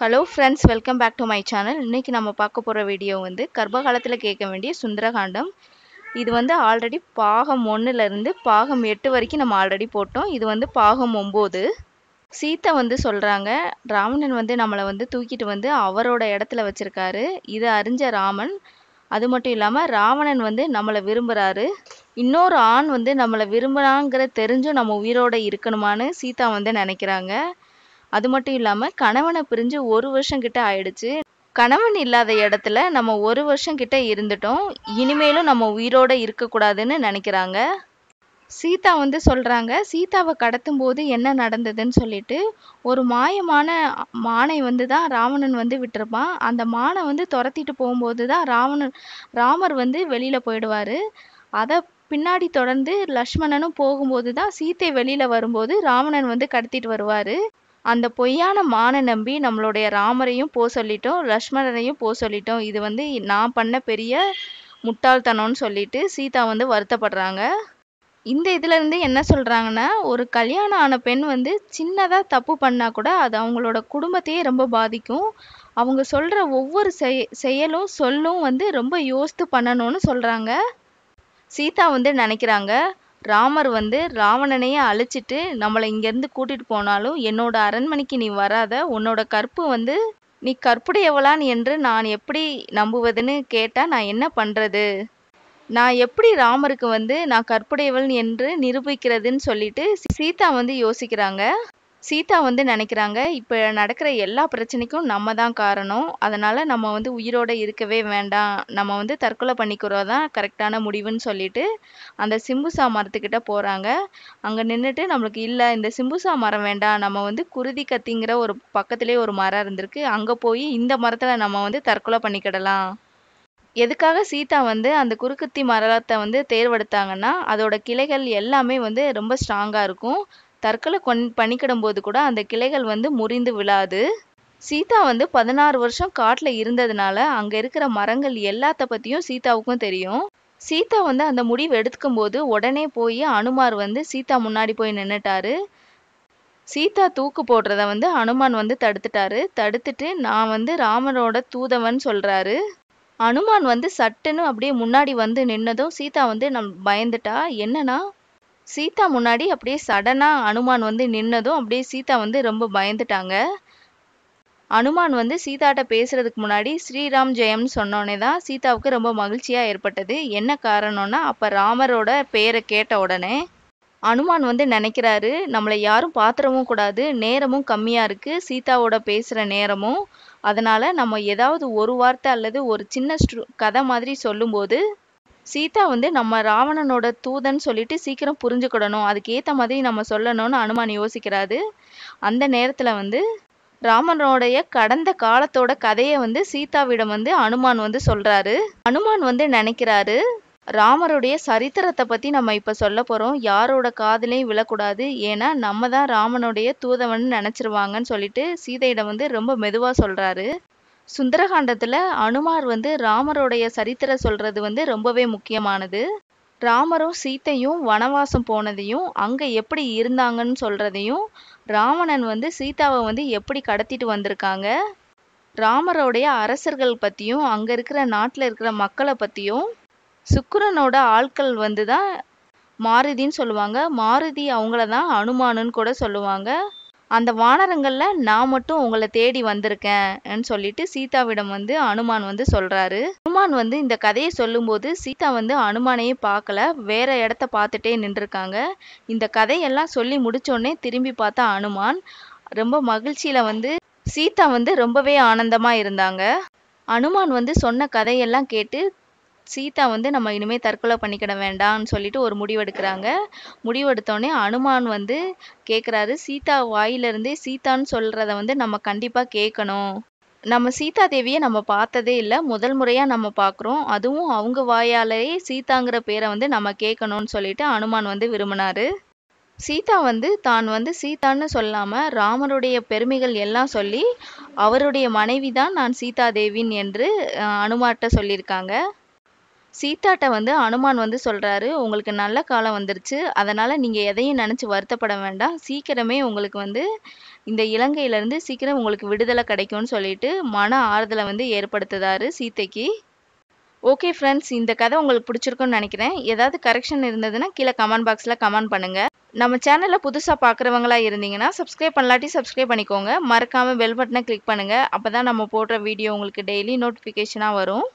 hello friends welcome back to my channel இன்றைக்கி நம்ம பார்க்க போகிற வீடியோ வந்து கர்ப்பகாலத்தில் கேட்க வேண்டிய சுந்தரகாண்டம் இது வந்து ஆல்ரெடி பாகம் ஒன்றுலேருந்து பாகம் எட்டு வரைக்கும் நம்ம ஆல்ரெடி போட்டோம் இது வந்து பாகம் ஒம்பது சீத்தை வந்து சொல்கிறாங்க ராவணன் வந்து நம்மளை வந்து தூக்கிட்டு வந்து அவரோட இடத்துல வச்சுருக்காரு இதை அறிஞ்ச ராமன் அது மட்டும் இல்லாமல் ராவணன் வந்து நம்மளை விரும்புகிறாரு இன்னொரு ஆண் வந்து நம்மளை விரும்புகிறாங்கிற தெரிஞ்சும் நம்ம உயிரோடு இருக்கணுமான்னு சீதா வந்து நினைக்கிறாங்க அது மட்டும் இல்லாமல் கணவனை பிரிஞ்சு ஒரு வருஷம் கிட்ட ஆயிடுச்சு கணவன் இல்லாத இடத்துல நம்ம ஒரு வருஷம் கிட்ட இருந்துட்டோம் இனிமேலும் நம்ம உயிரோட இருக்கக்கூடாதுன்னு நினைக்கிறாங்க சீதா வந்து சொல்கிறாங்க சீதாவை கடத்தும் போது என்ன நடந்ததுன்னு சொல்லிட்டு ஒரு மாயமான மானை வந்து தான் ராவணன் வந்து விட்டுருப்பான் அந்த மானை வந்து துரத்திட்டு போகும்போது தான் ராவணன் ராமர் வந்து வெளியில் போயிடுவார் அதை பின்னாடி தொடர்ந்து லக்ஷ்மணனும் போகும்போது தான் சீத்தை வெளியில் வரும்போது ராவணன் வந்து கடத்திட்டு வருவார் அந்த பொய்யான மானை நம்பி நம்மளுடைய ராமரையும் போ சொல்லிட்டோம் லக்ஷ்மணரையும் போ சொல்லிட்டோம் இது வந்து நான் பண்ண பெரிய முட்டாள்தனம்னு சொல்லிட்டு சீதா வந்து வருத்தப்படுறாங்க இந்த இதுலேருந்து என்ன சொல்கிறாங்கன்னா ஒரு கல்யாணம் ஆன பெண் வந்து சின்னதாக தப்பு பண்ணால் கூட அது அவங்களோட குடும்பத்தையே ரொம்ப பாதிக்கும் அவங்க சொல்கிற ஒவ்வொரு செய் செயலும் சொல்லும் வந்து ரொம்ப யோசித்து பண்ணணும்னு சொல்கிறாங்க சீதா வந்து நினைக்கிறாங்க ராமர் வந்து ராவணனையே அழிச்சிட்டு நம்மளை இங்கேருந்து கூட்டிகிட்டு போனாலும் என்னோட அரண்மனைக்கு நீ வராத உன்னோட கற்பு வந்து நீ கற்புடையவளான் என்று நான் எப்படி நம்புவதுன்னு கேட்டால் நான் என்ன பண்ணுறது நான் எப்படி ராமருக்கு வந்து நான் கற்புடையவள் என்று நிரூபிக்கிறதுன்னு சொல்லிட்டு சீதா வந்து யோசிக்கிறாங்க சீதா வந்து நினைக்கிறாங்க இப்போ நடக்கிற எல்லா பிரச்சனைக்கும் நம்ம தான் காரணம் அதனால் நம்ம வந்து உயிரோடு இருக்கவே வேண்டாம் நம்ம வந்து தற்கொலை பண்ணிக்கிறோ தான் கரெக்டான முடிவுன்னு சொல்லிட்டு அந்த சிம்புசா மரத்துக்கிட்ட போகிறாங்க அங்கே நின்றுட்டு நம்மளுக்கு இல்லை இந்த சிம்புசா மரம் வேண்டாம் நம்ம வந்து குருதி கத்திங்கிற ஒரு பக்கத்திலே ஒரு மரம் இருந்திருக்கு அங்கே போய் இந்த மரத்தில் நம்ம வந்து தற்கொலை பண்ணிக்கிடலாம் எதுக்காக சீதா வந்து அந்த குறுக்குத்தி மரத்தை வந்து தேர்வெடுத்தாங்கன்னா அதோட கிளைகள் எல்லாமே வந்து ரொம்ப ஸ்ட்ராங்காக இருக்கும் தற்கொலை கொன் பண்ணிக்கிடும் போது கூட அந்த கிளைகள் வந்து முறிந்து விழாது சீதா வந்து பதினாறு வருஷம் காட்டில் இருந்ததுனால அங்கே இருக்கிற மரங்கள் எல்லாத்த பற்றியும் சீதாவுக்கும் தெரியும் சீதா வந்து அந்த முடிவு எடுத்துக்கும் போது உடனே போய் அனுமார் வந்து சீதா முன்னாடி போய் நின்னுட்டாரு சீதா தூக்கு போடுறத வந்து அனுமான் வந்து தடுத்துட்டாரு தடுத்துட்டு நான் வந்து ராமனோட தூதவன் சொல்றாரு அனுமான் வந்து சட்டுன்னு அப்படியே முன்னாடி வந்து நின்னதும் சீதா வந்து நம் பயந்துட்டா என்னன்னா சீதா முன்னாடி அப்படியே சடனாக அனுமான் வந்து நின்னதும் அப்படியே சீதா வந்து ரொம்ப பயந்துட்டாங்க அனுமான் வந்து சீதாட்ட பேசுறதுக்கு முன்னாடி ஸ்ரீராம் ஜெயம்னு சொன்னோடனே தான் சீதாவுக்கு ரொம்ப மகிழ்ச்சியாக ஏற்பட்டது என்ன காரணம்னா அப்போ ராமரோட பேரை கேட்ட உடனே அனுமான் வந்து நினைக்கிறாரு நம்மளை யாரும் பாத்திரமும் கூடாது நேரமும் கம்மியாக இருக்குது சீதாவோட பேசுகிற நேரமும் அதனால் நம்ம ஏதாவது ஒரு வார்த்தை அல்லது ஒரு சின்ன கதை மாதிரி சொல்லும்போது சீதா வந்து நம்ம ராவணனோட தூதன் சொல்லிட்டு சீக்கிரம் புரிஞ்சுக்கிடணும் அதுக்கு மாதிரி நம்ம சொல்லணும்னு அனுமான் யோசிக்கிறாரு அந்த நேரத்தில் வந்து ராமனுடைய கடந்த காலத்தோட கதையை வந்து சீதாவிடம் வந்து அனுமான் வந்து சொல்றாரு அனுமான் வந்து நினைக்கிறாரு ராமருடைய சரித்திரத்தை பற்றி நம்ம இப்போ சொல்ல போகிறோம் யாரோட காதலையும் விழக்கூடாது ஏன்னா நம்ம தான் ராமனுடைய தூதவன் நினச்சிருவாங்கன்னு சொல்லிட்டு சீதையிடம் வந்து ரொம்ப மெதுவாக சொல்கிறாரு சுந்தரகாண்டத்தில் அனுமார் வந்து ராமருடைய சரித்திர சொல்கிறது வந்து ரொம்பவே முக்கியமானது ராமரும் சீத்தையும் வனவாசம் போனதையும் அங்கே எப்படி இருந்தாங்கன்னு சொல்கிறதையும் ராவணன் வந்து சீதாவை வந்து எப்படி கடத்திட்டு வந்திருக்காங்க ராமரோடைய அரசர்கள் பற்றியும் அங்கே இருக்கிற நாட்டில் இருக்கிற மக்களை பற்றியும் சுக்கரனோட ஆட்கள் வந்து தான் மாருதின்னு சொல்லுவாங்க மாருதி அவங்கள தான் அனுமானுன்னு கூட சொல்லுவாங்க அந்த வானரங்களில் நான் மட்டும் உங்களை தேடி வந்திருக்கேன் சொல்லிட்டு சீதாவிடம் வந்து அனுமான் வந்து சொல்றாரு அனுமான் வந்து இந்த கதையை சொல்லும்போது சீதா வந்து அனுமானையே பார்க்கல வேற இடத்த பார்த்துட்டே நின்றுருக்காங்க இந்த கதையெல்லாம் சொல்லி முடிச்சோடனே திரும்பி பார்த்தா அனுமான் ரொம்ப மகிழ்ச்சியில வந்து சீதா வந்து ரொம்பவே ஆனந்தமா இருந்தாங்க அனுமான் வந்து சொன்ன கதையெல்லாம் கேட்டு சீதா வந்து நம்ம இனிமேல் தற்கொலை பண்ணிக்கிட வேண்டாம்னு சொல்லிட்டு ஒரு முடிவெடுக்கிறாங்க முடிவெடுத்தோடனே அனுமான் வந்து கேட்குறாரு சீதா வாயிலிருந்தே சீதான்னு சொல்கிறத வந்து நம்ம கண்டிப்பாக கேட்கணும் நம்ம சீதா தேவியை நம்ம பார்த்ததே இல்லை முதல் முறையாக நம்ம பார்க்குறோம் அதுவும் அவங்க வாயாலேயே சீதாங்கிற பேரை வந்து நம்ம கேட்கணும்னு சொல்லிட்டு அனுமான் வந்து விரும்பினாரு சீதா வந்து தான் வந்து சீதான்னு சொல்லாமல் ராமருடைய பெருமைகள் எல்லாம் சொல்லி அவருடைய மனைவி தான் நான் சீதா தேவின் என்று அனுமாட்ட சொல்லியிருக்காங்க சீதாட்ட வந்து அனுமான் வந்து சொல்கிறாரு உங்களுக்கு நல்ல காலம் வந்துருச்சு அதனால் நீங்கள் எதையும் நினச்சி வருத்தப்பட வேண்டாம் சீக்கிரமே உங்களுக்கு வந்து இந்த இலங்கையிலேருந்து சீக்கிரம் உங்களுக்கு விடுதலை கிடைக்கும்னு சொல்லிட்டு மன ஆறுதலை வந்து ஏற்படுத்துதாரு சீத்தைக்கு ஓகே ஃப்ரெண்ட்ஸ் இந்த கதை உங்களுக்கு பிடிச்சிருக்குன்னு நினைக்கிறேன் ஏதாவது கரெக்ஷன் இருந்ததுன்னா கீழே கமெண்ட் பாக்ஸில் கமெண்ட் பண்ணுங்கள் நம்ம சேனலில் புதுசாக பார்க்குறவங்களா இருந்தீங்கன்னா சப்ஸ்கிரைப் பண்ணலாட்டி சப்ஸ்கிரைப் பண்ணிக்கோங்க மறக்காமல் பெல் பட்டனை கிளிக் பண்ணுங்கள் அப்போ தான் நம்ம போடுற வீடியோ உங்களுக்கு டெய்லி நோட்டிஃபிகேஷனாக வரும்